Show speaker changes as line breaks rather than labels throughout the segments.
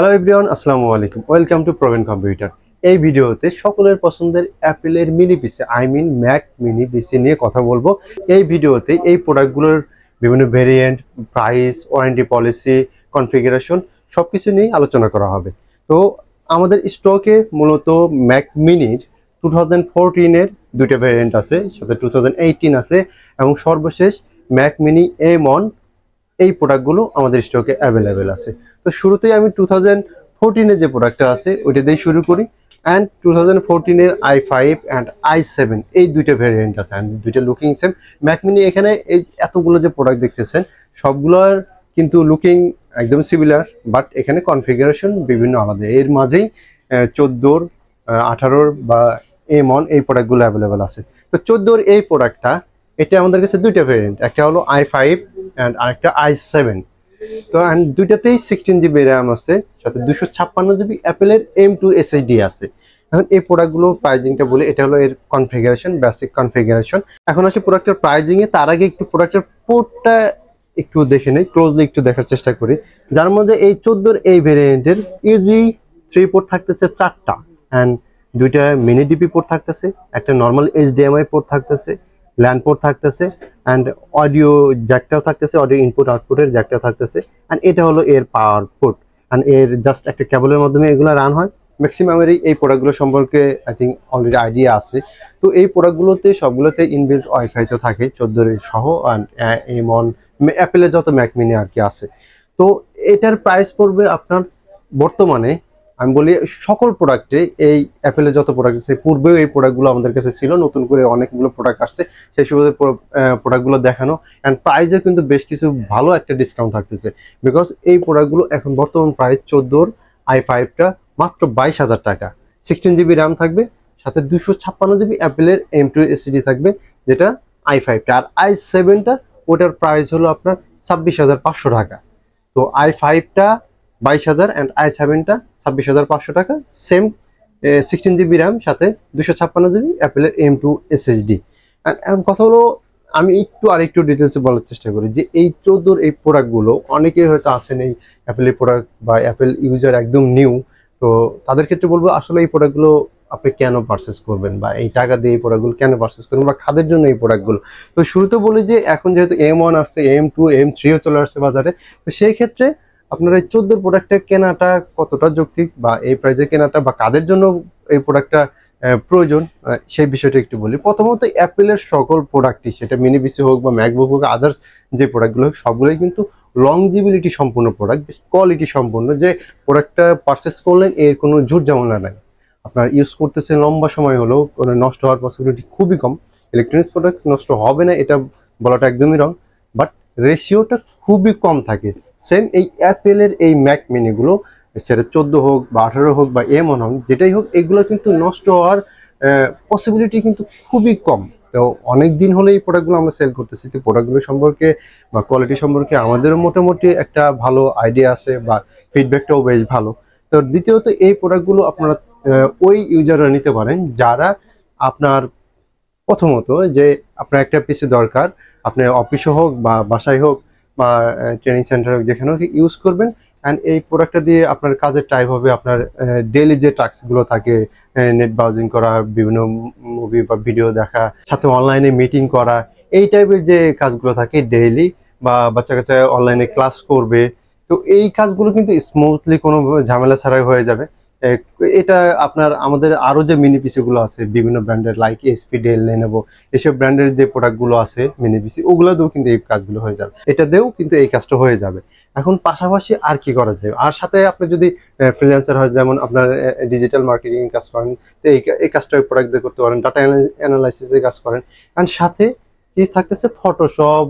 hello everyone আসসালামু আলাইকুম welcome to Pravin computer এই ভিডিওতে সকলের পছন্দের অ্যাপেলের mini PC I mean Mac mini PC নিয়ে কথা বলবো এই ভিডিওতে এই প্রোডাক্টগুলোর বিভিন্ন variant price warranty policy configuration সব কিছু নিয়েই আলোচনা করা হবে তো আমাদের স্টকে মূলত ম্যাক মিনির টু থাউজেন্ড ফোরটিনের দুইটা ভেরিয়েন্ট আছে সাথে টু থাউজেন্ড এইটিন আছে এবং সর্বশেষ ম্যাক মিনি এম অন এই প্রোডাক্টগুলো আমাদের স্টকে অ্যাভেলেবেল আছে তো শুরুতেই আমি টু থাউজেন্ড ফোরটিনে যে প্রোডাক্টটা আছে ওইটা দিয়ে শুরু করি অ্যান্ড টু থাউজেন্ড ফোরটিনের I five and I seven এই দুইটা ভ্যারিয়েন্ট আছে অ্যান্ড দুইটা লুকিং সেম ম্যাকমিনি এখানে এই এতগুলো যে প্রোডাক্ট দেখতেছেন সবগুলোর কিন্তু লুকিং একদম সিমিলার বাট এখানে কনফিগারেশন বিভিন্ন আলাদা এর মাঝেই চোদ্দোর আঠারোর বা এম অন এই প্রোডাক্টগুলো অ্যাভেলেবেল আছে তো চোদ্দোর এই প্রোডাক্টটা এটা আমাদের কাছে দুইটা ভ্যারিয়েন্ট একটা হলো আই ফাইভ অ্যান্ড আরেকটা আই সেভেন তো দুইটাতেই সিক্সটিন জিবি র্যাম আছে সাথে দুশো ছাপ্পান্ন জিবি অ্যাপেলের এম টু এসএসডি আছে এখন এই প্রোডাক্টগুলো প্রাইজিংটা বলে এটা হলো এর কনফিগারেশন বেসিক কনফিগারেশন এখন আসে প্রোডাক্টের প্রাইজিংয়ে তার আগে একটু প্রোডাক্টের পোর্টটা একটু দেখে নেই ক্লোজলি একটু দেখার চেষ্টা করি যার মধ্যে এই চোদ্দোর এই ভেরিয়েন্টের ইউজবি থ্রি পোর্ট থাকতেছে চারটা অ্যান্ড দুইটা মিনি ডিপি পোর্ট থাকতেছে একটা নর্মাল এইচডিএমআই পোর্ট থাকতেছে ল্যান্ড পোর্ট থাকতেছে অ্যান্ড অডিও জ্যাকটাও থাকতেছে অডিও ইনপুট আউটপুটের জ্যাকটাও থাকতেছে অ্যান্ড এটা হলো এর পাওয়ার পোর্ট অ্যান্ড এর জাস্ট একটা কেবলের মাধ্যমে এগুলো রান হয় ম্যাক্সিমামের এই প্রোডাক্টগুলো সম্পর্কে আই থিঙ্ক অলরেডি আইডিয়া আছে তো এই প্রোডাক্টগুলোতে সবগুলোতে ইনবিল্ট ওয়াইফাই তো থাকে চোদ্দোর সহ এম অন অ্যাপেলের যত ম্যাকমিনি আর কি আছে তো এটার প্রাইস পড়বে আপনার বর্তমানে আমি বলি সকল প্রোডাক্টে এই অ্যাপেলের যত প্রোডাক্ট আছে পূর্বেও এই প্রোডাক্টগুলো আমাদের কাছে ছিল নতুন করে অনেকগুলো প্রোডাক্ট আসছে সেই সব প্রোডাক্টগুলো দেখানো অ্যান্ড প্রাইজে কিন্তু বেশ কিছু ভালো একটা ডিসকাউন্ট থাকতেছে বিকজ এই প্রোডাক্টগুলো এখন বর্তমান প্রাইস চোদ্দোর আই ফাইভটা মাত্র বাইশ হাজার টাকা সিক্সটিন জিবি র্যাম থাকবে সাথে দুশো ছাপ্পান্ন জিবি অ্যাপেলের এম টু এসিডি থাকবে যেটা আই ফাইভটা আর আই সেভেনটা ওটার প্রাইস হলো আপনার ছাব্বিশ হাজার পাঁচশো টাকা তো আই ফাইভটা বাইশ হাজার অ্যান্ড আই সেভেনটা ছাব্বিশ হাজার পাঁচশো টাকা সেম সিক্সটিন জিবি র্যাম সাথে দুশো ছাপ্পান্ন জিবি অ্যাপেলের এম টু এসএসডি এখন কথা হলো আমি একটু আর একটু ডিটেলসে বলার চেষ্টা করি যে এই চোদ্দোর এই প্রোডাক্টগুলো অনেকেই হয়তো আসেন এই অ্যাপেলের প্রোডাক্ট বা অ্যাপেল ইউজার একদম নিউ তো তাদের ক্ষেত্রে বলবো আসলে এই প্রোডাক্টগুলো আপনি কেন পারচেস করবেন বা এই টাকা দিয়ে এই প্রোডাক্টগুলো কেন পারচেস করবেন বা খাদের জন্য এই প্রোডাক্টগুলো তো শুরুতে বলি যে এখন যেহেতু এম ওয়ান আসছে এম টু এম থ্রিও চলে আসছে বাজারে তো সেই ক্ষেত্রে আপনার এই চোদ্দোর প্রোডাক্টের কেনাটা কতটা যৌক্তিক বা এই প্রাইজে কেনাটা বা কাদের জন্য এই প্রোডাক্টটা প্রয়োজন সেই বিষয়টা একটু বলি প্রথমত অ্যাপেলের সকল প্রোডাক্টই সেটা মিনি বিসি হোক বা ম্যাকবুক হোক আদার্স যে প্রোডাক্টগুলো হোক সবগুলোই কিন্তু লংজিবিলিটি সম্পূর্ণ প্রোডাক্ট কোয়ালিটি সম্পূর্ণ যে প্রোডাক্টটা পারচেস করলেন এর কোনো ঝুট ঝামেলা নাই আপনার ইউজ করতেছে লম্বা সময় হলেও নষ্ট হওয়ার পসিবিলিটি খুবই কম ইলেকট্রনিক্স প্রোডাক্ট নষ্ট হবে না এটা বলাটা একদমই রং বাট রেশিওটা খুবই কম থাকে সেম এই অ্যাপেলের এই ম্যাক মিনিগুলো সেটা চোদ্দো হোক বা আঠারো হোক বা এমন হোক যেটাই হোক এগুলো কিন্তু নষ্ট হওয়ার পসিবিলিটি কিন্তু খুবই কম তো অনেক দিন হলে এই প্রোডাক্টগুলো আমরা সেল করতেছি তো প্রোডাক্টগুলো সম্পর্কে বা কোয়ালিটি সম্পর্কে আমাদেরও মোটামুটি একটা ভালো আইডিয়া আছে বা ফিডব্যাকটাও বেশ ভালো তো দ্বিতীয়ত এই প্রোডাক্টগুলো আপনারা ওই ইউজাররা নিতে পারেন যারা আপনার প্রথমত যে আপনার একটা পিসে দরকার আপনি অফিসে হোক বা বাসায় হোক বা ট্রেনিং সেন্টার হোক যেখানে হোক ইউজ করবেন অ্যান্ড এই প্রোডাক্টটা দিয়ে আপনার কাজের টাইপ হবে আপনার ডেলি যে টাস্কগুলো থাকে নেট ব্রাউজিং করা বিভিন্ন মুভি বা ভিডিও দেখা সাথে অনলাইনে মিটিং করা এই টাইপের যে কাজগুলো থাকে ডেইলি বা বাচ্চা কাচ্চা অনলাইনে ক্লাস করবে তো এই কাজগুলো কিন্তু স্মুথলি কোনো ঝামেলা ছাড়াই হয়ে যাবে এটা আপনার আমাদের আরও যে মিনি পিসিগুলো আছে বিভিন্ন ব্র্যান্ডের লাইক এসপি ডেল নেবো এসব ব্র্যান্ডের যে প্রোডাক্টগুলো আছে মিনি পিসি ওগুলোতেও দিয়েও কিন্তু এই কাজগুলো হয়ে যাবে এটা দিয়েও কিন্তু এই কাজটা হয়ে যাবে এখন পাশাপাশি আর কি করা যায় আর সাথে আপনি যদি ফ্রিল্যান্সার হয় যেমন আপনার ডিজিটাল মার্কেটিং কাজ করেন এই এই কাজটা প্রোডাক্ট দিয়ে করতে পারেন ডাটা অ্যানালাইসিসে কাজ করেন অ্যান্ড সাথে চিজ থাকতেছে ফটোশপ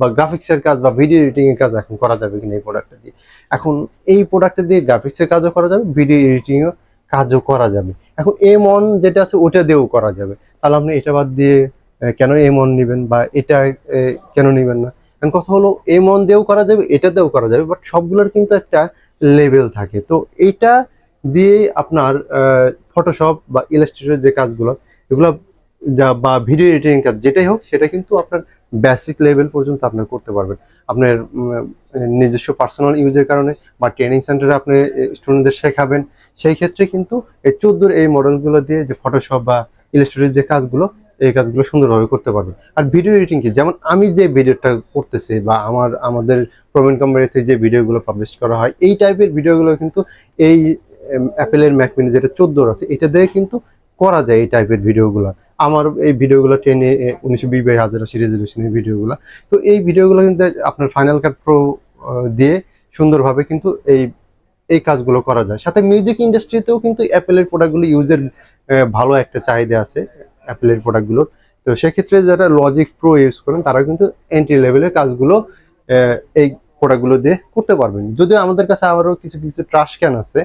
বা গ্রাফিক্সের কাজ বা ভিডিও এডিটিং এর কাজ এখন করা যাবে কিনা এই প্রোডাক্টটা দিয়ে এখন এই প্রোডাক্টটা দিয়ে গ্রাফিক্সের কাজও করা যাবে ভিডিও এডিটিং কাজও করা যাবে এখন এম অন যেটা আছে ওটা দিয়েও করা যাবে তাহলে আপনি এটা বাদ দিয়ে কেন এম অন নেবেন বা এটা কেন নেবেন না এখন কথা হলো এম অন দিয়েও করা যাবে এটা দিয়েও করা যাবে বাট সবগুলোর কিন্তু একটা লেভেল থাকে তো এটা দিয়ে আপনার ফটোশপ বা ইলাস্ট্রেটর যে কাজগুলো এগুলো যা বা ভিডিও এডিটিং কাজ যেটাই হোক সেটা কিন্তু আপনার বেসিক লেভেল পর্যন্ত আপনার করতে পারবেন আপনার নিজস্ব পার্সোনাল ইউজের কারণে বা ট্রেনিং সেন্টারে আপনি স্টুডেন্টদের শেখাবেন সেই ক্ষেত্রে কিন্তু এই চোদ্দোর এই মডেলগুলো দিয়ে যে ফটোশপ বা ইলেকট্রিক যে কাজগুলো এই কাজগুলো সুন্দরভাবে করতে পারবেন আর ভিডিও এডিটিং কি যেমন আমি যে ভিডিওটা করতেছি বা আমার আমাদের প্রবীণ কোম্পানিতে যে ভিডিওগুলো পাবলিশ করা হয় এই টাইপের ভিডিওগুলো কিন্তু এই অ্যাপেলের ম্যাকমিনি যেটা চোদ্দোর আছে এটা দিয়ে কিন্তু করা যায় এই টাইপের ভিডিওগুলো আমার এই ভিডিওগুলো টেনে উনিশশো বিশ বাই হাজার রেজলিউশনের ভিডিওগুলো তো এই ভিডিওগুলো কিন্তু আপনার ফাইনাল কাট প্রো দিয়ে সুন্দরভাবে কিন্তু এই এই কাজগুলো করা যায় সাথে মিউজিক ইন্ডাস্ট্রিতেও কিন্তু অ্যাপেলের প্রোডাক্টগুলো ইউজের ভালো একটা চাহিদা আছে অ্যাপেলের প্রোডাক্টগুলোর তো সেক্ষেত্রে যারা লজিক প্রো ইউজ করেন তারা কিন্তু এন্ট্রি লেভেলের কাজগুলো এই প্রোডাক্টগুলো দিয়ে করতে পারবেন যদিও আমাদের কাছে আবারও কিছু কিছু ট্রাশ ক্যান আছে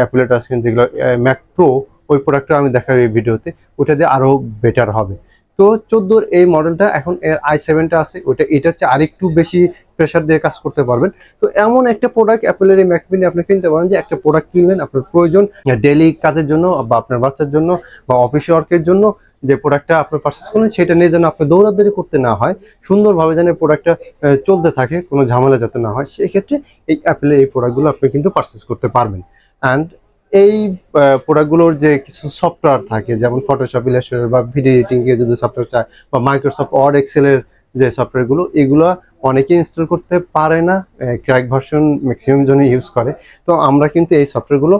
অ্যাপেলের ট্রাশ ক্যান যেগুলো ম্যাক প্রো ওই প্রোডাক্টটা আমি দেখাবো এই ভিডিওতে ওটা দিয়ে আরও বেটার হবে তো চোদ্দোর এই মডেলটা এখন এর আই সেভেনটা আছে ওটা এটা হচ্ছে আরেকটু বেশি প্রেশার দিয়ে কাজ করতে পারবেন তো এমন একটা প্রোডাক্ট অ্যাপেলের এই ম্যাকমিনি আপনি কিনতে পারেন যে একটা প্রোডাক্ট কিনলেন আপনার প্রয়োজন ডেলি কাজের জন্য বা আপনার বাচ্চার জন্য বা অফিস ওয়ার্কের জন্য যে প্রোডাক্টটা আপনি পারচেস করলেন সেটা নিয়ে যেন আপনি দৌড়াদৌড়ি করতে না হয় সুন্দরভাবে যেন প্রোডাক্টটা চলতে থাকে কোনো ঝামেলা যাতে না হয় সেক্ষেত্রে এই অ্যাপেলের এই প্রোডাক্টগুলো আপনি কিন্তু পারচেস করতে পারবেন অ্যান্ড এই প্রোডাক্টগুলোর যে কিছু সফটওয়্যার থাকে যেমন ফটোশপ ইলেকশন বা ভিডিও এডিটিং এর যদি সফটওয়্যার চায় বা মাইক্রোসফট ওয়ার্ড এক্সেলের যে সফটওয়্যারগুলো এগুলো অনেকে ইনস্টল করতে পারে না ক্র্যাক ভার্সন ম্যাক্সিমাম জন ইউজ করে তো আমরা কিন্তু এই সফটওয়্যারগুলো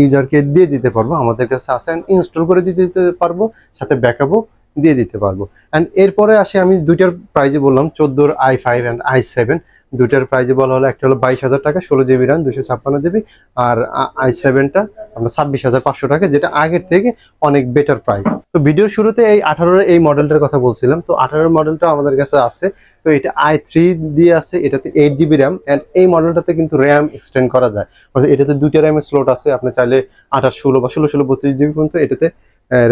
ইউজারকে দিয়ে দিতে পারবো আমাদের কাছে আসেন ইনস্টল করে দিয়ে দিতে পারবো সাথে ব্যাকআপও দিয়ে দিতে পারবো অ্যান্ড এরপরে আসে আমি দুইটার প্রাইজে বললাম চোদ্দোর I five and I seven দুটার প্রাইজে বলা হলো একটা হলো বাইশ হাজার টাকা ষোলো জিবি র্যাম দুশো ছাপ্পান্ন জিবি আর আই সেভেনটা আপনার ছাব্বিশ হাজার পাঁচশো টাকা যেটা আগের থেকে অনেক বেটার প্রাইস তো ভিডিওর শুরুতে এই আঠারোর এই মডেলটার কথা বলছিলাম তো আঠারোর মডেলটা আমাদের কাছে আছে তো এটা আই থ্রি দিয়ে আছে এটাতে এইট জিবি র্যাম অ্যান্ড এই মডেলটাতে কিন্তু র্যাম এক্সটেন্ড করা যায় অর্থাৎ মানে এটাতে দুইটা র্যামের স্লোট আছে আপনি চাইলে আঠাশ ষোলো বা ষোলো ষোলো বত্রিশ জিবি পর্যন্ত এটাতে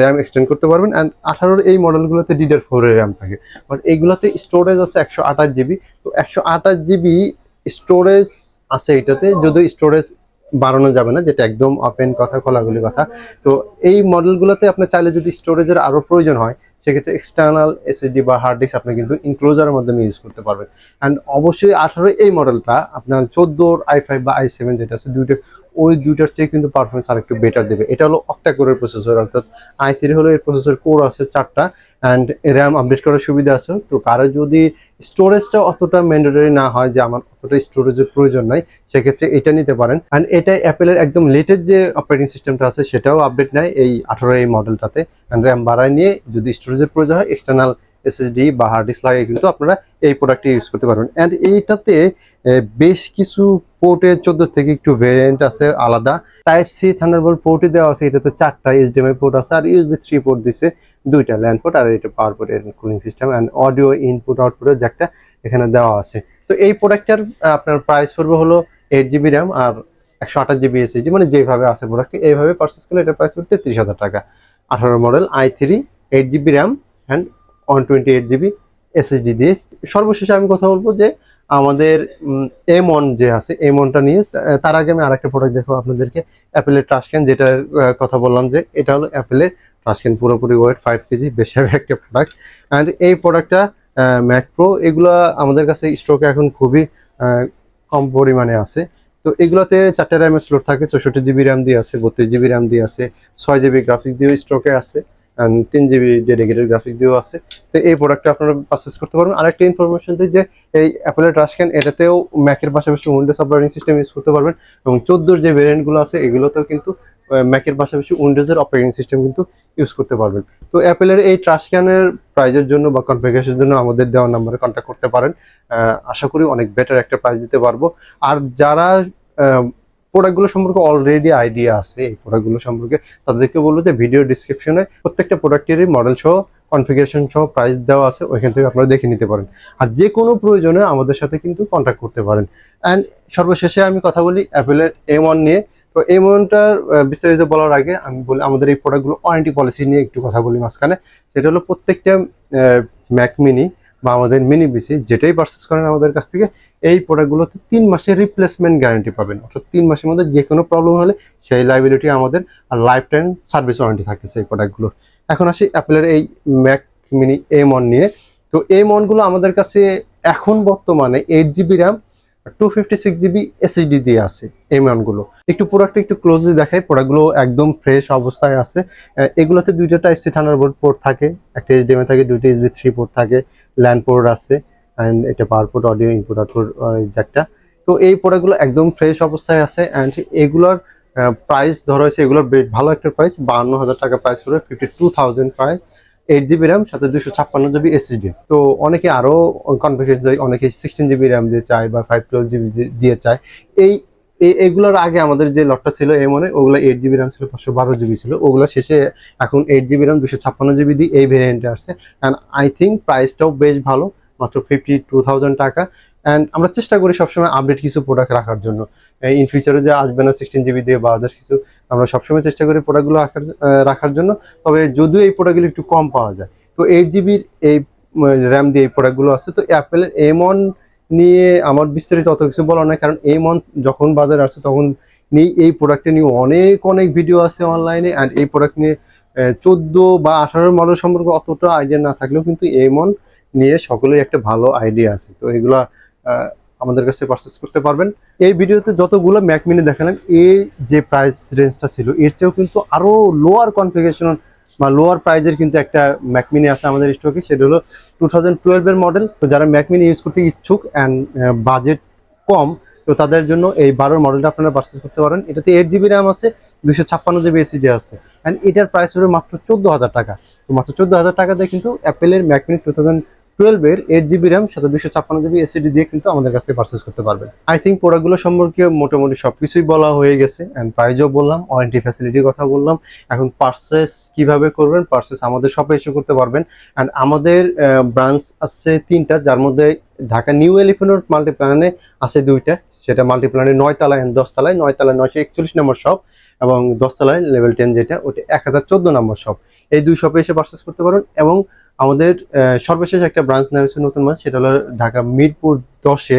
র্যাম এক্সটেন্ড করতে পারবেন অ্যান্ড আঠারোর এই মডেলগুলোতে ডিডার ফোরের র্যাম থাকে বাট এইগুলোতে স্টোরেজ আছে একশো আঠাশ জিবি তো একশো আঠাশ জিবি স্টোরেজ আছে এটাতে যদিও স্টোরেজ বাড়ানো যাবে না যেটা একদম অপেন কথা খোলাগুলি কথা তো এই মডেলগুলোতে আপনার চাইলে যদি স্টোরেজের আরও প্রয়োজন হয় সেক্ষেত্রে এক্সটার্নাল এসএসডি বা হার্ড ডিস্ক আপনি কিন্তু ইনক্লোজারের মাধ্যমে ইউজ করতে পারবেন অ্যান্ড অবশ্যই আঠারো এই মডেলটা আপনার চোদ্দোর আই ফাইভ বা আই সেভেন যেটা আছে দুইটা ওই দুইটার চেয়ে কিন্তু পারফরমেন্স আরেকটু বেটার দেবে এটা হলো কোরের প্রসেসর অর্থাৎ আই থ্রি হলো এর প্রসেসর কোর আছে চারটা অ্যান্ড র্যাম আপডেট করার সুবিধা আছে তো কারো যদি স্টোরেজটা অতটা ম্যান্ডেটরি না হয় যে আমার অতটা স্টোরেজের প্রয়োজন নাই সেক্ষেত্রে এটা নিতে পারেন অ্যান্ড এটা অ্যাপেলের একদম লেটেস্ট যে অপারেটিং সিস্টেমটা আছে সেটাও আপডেট নেয় এই আঠারো এই মডেলটাতে অ্যান্ড র্যাম বাড়ায় নিয়ে যদি স্টোরেজের প্রয়োজন হয় এক্সটার্নাল এসএসডি বা হার্ড ডিস্ক লাগিয়ে কিন্তু আপনারা এই প্রোডাক্টটি ইউজ করতে পারবেন অ্যান্ড এইটাতে বেশ কিছু পোর্টে চোদ্দ থেকে একটু ভেরিয়েন্ট আছে আলাদা টাইপ সি থান্ডারবোল্ট পোর্টে দেওয়া আছে এটাতে চারটা এইচডিএমআই পোর্ট আছে আর ইউএসবি থ্রি পোর্ট দিছে দুইটা ল্যান্ড পোর্ট আর এটা power port cooling system and audio input আউটপুটের জ্যাকটা এখানে দেওয়া আছে তো এই প্রোডাক্টটার আপনার প্রাইস পড়বে হলো এইট জিবি র্যাম আর একশো আঠাশ জিবি এসএসডি মানে যেভাবে আছে প্রোডাক্টটি এইভাবে পারচেস করলে এটার প্রাইস পড়বে তেত্রিশ হাজার টাকা আঠারো model I three eight GB RAM and one twenty eight GB SSD দিয়ে সর্বশেষে আমি কথা বলবো যে আমাদের এম ওয়ান যে আছে এম ওয়ানটা নিয়ে তার আগে আমি আরেকটা প্রোডাক্ট দেখো আপনাদেরকে অ্যাপেলের ট্রাস্টক্যান যেটা কথা বললাম যে এটা হলো অ্যাপেলের ট্রাস্টক্যান পুরোপুরি ওয়েট ফাইভ কেজি বেশি একটা প্রোডাক্ট অ্যান্ড এই প্রোডাক্টটা ম্যাক প্রো এগুলো আমাদের কাছে স্টকে এখন খুবই কম পরিমাণে আছে তো এগুলোতে চারটে র্যামের স্লোট থাকে চৌষট্টি জিবি র্যাম দিয়ে আছে বত্রিশ জিবি র্যাম দিয়ে আছে ছয় জিবি গ্রাফিক্স দিয়েও স্টকে আছে তিন জিবি ডেডিকেটেড গ্রাফিক দিয়েও আছে তো এই প্রোডাক্টটা আপনারা পারচেস করতে পারবেন আরেকটা ইনফরমেশন দিই যে এই অ্যাপেলের ক্যান এটাতেও ম্যাকের পাশাপাশি উইন্ডোজ অপারেটিং সিস্টেম ইউজ করতে পারবেন এবং চোদ্দোর যে ভেরিয়েন্টগুলো আছে এগুলোতেও কিন্তু ম্যাকের পাশাপাশি উইন্ডোজের অপারেটিং সিস্টেম কিন্তু ইউজ করতে পারবেন তো অ্যাপেলের এই ক্যানের প্রাইজের জন্য বা কনফিগারেশনের জন্য আমাদের দেওয়া নাম্বারে কন্ট্যাক্ট করতে পারেন আশা করি অনেক বেটার একটা প্রাইজ দিতে পারবো আর যারা প্রোডাক্টগুলো সম্পর্কে অলরেডি আইডিয়া আছে এই প্রোডাক্টগুলো সম্পর্কে তাদেরকে বলবো যে ভিডিও ডিসক্রিপশনে প্রত্যেকটা প্রোডাক্টেরই মডেল সহ কনফিগারেশন সহ প্রাইস দেওয়া আছে ওইখান থেকে আপনারা দেখে নিতে পারেন আর যে কোনো প্রয়োজনে আমাদের সাথে কিন্তু কন্ট্যাক্ট করতে পারেন অ্যান্ড সর্বশেষে আমি কথা বলি অ্যাপেলের এম ওয়ান নিয়ে তো এম ওয়ানটার বিস্তারিত বলার আগে আমি বলি আমাদের এই প্রোডাক্টগুলো ওয়ারেন্টি পলিসি নিয়ে একটু কথা বলি মাঝখানে সেটা হলো প্রত্যেকটা ম্যাক মিনি বা আমাদের মিনি বিসি যেটাই পার্সেস করেন আমাদের কাছ থেকে এই প্রোডাক্টগুলোতে তিন মাসের রিপ্লেসমেন্ট গ্যারান্টি পাবেন অর্থাৎ তিন মাসের মধ্যে যে কোনো প্রবলেম হলে সেই লাইবিলিটি আমাদের আর লাইফ টাইম সার্ভিস ওয়ারেন্টি থাকে সেই প্রোডাক্টগুলোর এখন আসি অ্যাপেলের এই ম্যাক মিনি এম অন নিয়ে তো এম অনগুলো আমাদের কাছে এখন বর্তমানে eight GB RAM two fifty six GB SSD দিয়ে আছে এম অনগুলো একটু প্রোডাক্টটা একটু ক্লোজলি দেখাই প্রোডাক্টগুলো একদম ফ্রেশ অবস্থায় আছে এগুলোতে দুইটা type C Thunderbolt port থাকে একটা এইচডিএমএ থাকে দুইটা এইচবি থ্রি পোর্ট থাকে ল্যান্ড পোর্ট আছে অ্যান্ড এটা পাওয়ারপুট অডিও ইনপুট আউটপুট জ্যাকটা তো এই প্রোডাক্টগুলো একদম ফ্রেশ অবস্থায় আছে অ্যান্ড এগুলোর প্রাইস ধরা হয়েছে এগুলোর বেশ ভালো একটা প্রাইস বাহান্ন হাজার টাকা প্রাইস করে fifty two thousand price eight GB RAM সাথে দুশো ছাপ্পান্ন জিবি এসএসডি তো অনেকে আরও কনফিউশন দেয় অনেকে সিক্সটিন জিবি র্যাম দিয়ে চায় বা ফাইভ টুয়েলভ জিবি দিয়ে চায় এই এগুলোর আগে আমাদের যে লটটা ছিল এই মনে ওগুলো এইট জিবি র্যাম ছিল পাঁচশো বারো জিবি ছিল ওগুলো শেষে এখন এইট জিবি র্যাম দুশো ছাপ্পান্ন জিবি দিয়ে এই ভেরিয়েন্টে আসছে অ্যান্ড আই থিঙ্ক প্রাইসটাও বেশ ভালো মাত্র ফিফটি টু থাউজেন্ড টাকা অ্যান্ড আমরা চেষ্টা করি সবসময় আপডেট কিছু প্রোডাক্ট রাখার জন্য ইন ফিউচারে যে আসবে না সিক্সটিন জিবি দিয়ে বা আদার্স কিছু আমরা সবসময় চেষ্টা করি প্রোডাক্টগুলো রাখার রাখার জন্য তবে যদিও এই প্রোডাক্টগুলো একটু কম পাওয়া যায় তো এইট জিবির এই র্যাম দিয়ে এই প্রোডাক্টগুলো আছে তো অ্যাপেলের এমন নিয়ে আমার বিস্তারিত অত কিছু বলা নয় কারণ এই মন যখন বাজারে আসছে তখন নিয়ে এই প্রোডাক্টে নিয়ে অনেক অনেক ভিডিও আছে অনলাইনে অ্যান্ড এই প্রোডাক্ট নিয়ে চোদ্দো বা আঠারোর মডেল সম্পর্কে অতটা আইডিয়া না থাকলেও কিন্তু এই মন নিয়ে সকলেই একটা ভালো আইডিয়া আছে তো এগুলা আমাদের কাছে পারচেস করতে পারবেন এই ভিডিওতে যতগুলো ম্যাকমিনি দেখালাম এই যে প্রাইস রেঞ্জটা ছিল এর চেয়েও কিন্তু আরও লোয়ার কনফিগেশন বা লোয়ার প্রাইজের কিন্তু একটা ম্যাকমিনি আছে আমাদের স্টকে সেটা হলো টু থাউজেন্ড টুয়েলভের মডেল তো যারা ম্যাকমিনি ইউজ করতে ইচ্ছুক অ্যান্ড বাজেট কম তো তাদের জন্য এই বারোর মডেলটা আপনারা পারচেস করতে পারেন এটাতে এইট জিবি র্যাম আছে দুশো ছাপ্পান্ন জিবি এসিডি আছে অ্যান্ড এটার প্রাইস হলো মাত্র চোদ্দো হাজার টাকা তো মাত্র চোদ্দো হাজার টাকা দিয়ে কিন্তু অ্যাপেলের ম্যাকমিনি টু থাউজেন্ড টুয়েলভের এইট জিবি র্যাম সাথে দুশো ছাপ্পান্ন জিবি এসিডি দিয়ে কিন্তু আমাদের কাছ থেকে পার্চেস করতে পারবেন আই থিঙ্ক প্রোডাক্টগুলো সম্পর্কে মোটামুটি সব কিছুই বলা হয়ে গেছে অ্যান্ড প্রাইজও বললাম ওয়ারেন্টি ফ্যাসিলিটির কথা বললাম এখন পার্সেস কিভাবে করবেন পার্সেস আমাদের শপে এসে করতে পারবেন অ্যান্ড আমাদের ব্রাঞ্চ আছে তিনটা যার মধ্যে ঢাকা নিউ এলিফেন্ট মাল্টিপ্ল্যানে আছে দুইটা সেটা মাল্টিপ্লানের নয় অ্যান্ড দশ তালায় নয় তালায় নয়শো একচল্লিশ নম্বর শপ এবং দশ তালায় লেভেল টেন যেটা ওটা এক হাজার চোদ্দো নম্বর শপ এই দুই শপে এসে পার্সেস করতে পারবেন এবং আমাদের সর্বশেষ একটা ব্রাঞ্চ নেওয়া হয়েছে নতুন ব্রাঞ্চ সেটা হলো ঢাকা মিরপুর দশে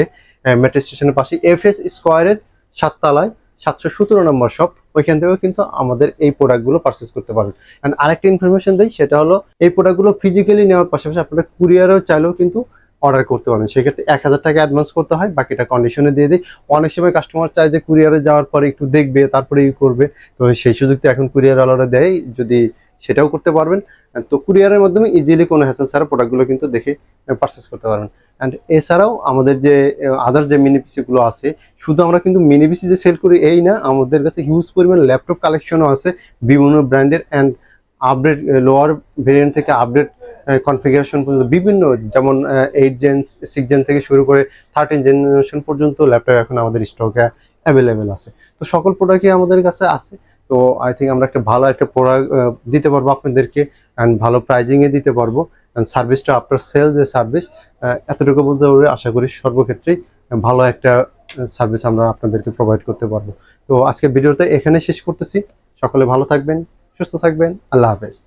মেট্রো স্টেশনের পাশে এফ এস স্কোয়ারের সাততলায় সাতশো সতেরো নম্বর শপ ওইখান থেকেও কিন্তু আমাদের এই প্রোডাক্টগুলো পারচেস করতে পারেন অ্যান্ড আরেকটা ইনফরমেশন দিই সেটা হলো এই প্রোডাক্টগুলো ফিজিক্যালি নেওয়ার পাশাপাশি আপনারা কুরিয়ারও চাইলেও কিন্তু অর্ডার করতে পারেন সেক্ষেত্রে এক হাজার টাকা অ্যাডভান্স করতে হয় বাকিটা কন্ডিশনে দিয়ে দিই অনেক সময় কাস্টমার চায় যে কুরিয়ারে যাওয়ার পরে একটু দেখবে তারপরে ইউ করবে তো সেই সুযোগটা এখন কুরিয়ার আলাদা দেয় যদি সেটাও করতে পারবেন তো কুরিয়ারের মাধ্যমে ইজিলি কোনো হ্যাসেল ছাড়া প্রোডাক্টগুলো কিন্তু দেখে পারচেস করতে পারবেন অ্যান্ড এছাড়াও আমাদের যে আদার যে মিনি পিসিগুলো আছে শুধু আমরা কিন্তু মিনি পিসি যে সেল করি এই না আমাদের কাছে হিউজ পরিমাণ ল্যাপটপ কালেকশনও আছে বিভিন্ন ব্র্যান্ডের অ্যান্ড আপডেট লোয়ার ভেরিয়েন্ট থেকে আপডেট কনফিগারেশন পর্যন্ত বিভিন্ন যেমন এইট জেন সিক্স জেন থেকে শুরু করে থার্টিন জেনারেশন পর্যন্ত ল্যাপটপ এখন আমাদের স্টকে অ্যাভেলেবেল আছে তো সকল প্রোডাক্টই আমাদের কাছে আছে তো আই থিঙ্ক আমরা একটা ভালো একটা প্রোডাক্ট দিতে পারবো আপনাদেরকে অ্যান্ড ভালো প্রাইজিংয়ে দিতে পারবো অ্যান্ড সার্ভিসটা আপনার সেল যে সার্ভিস এতটুকু বলতে পারবে আশা করি সর্বক্ষেত্রেই ভালো একটা সার্ভিস আমরা আপনাদেরকে প্রোভাইড করতে পারবো তো আজকে ভিডিওটা এখানে শেষ করতেছি সকলে ভালো থাকবেন সুস্থ থাকবেন আল্লাহ হাফেজ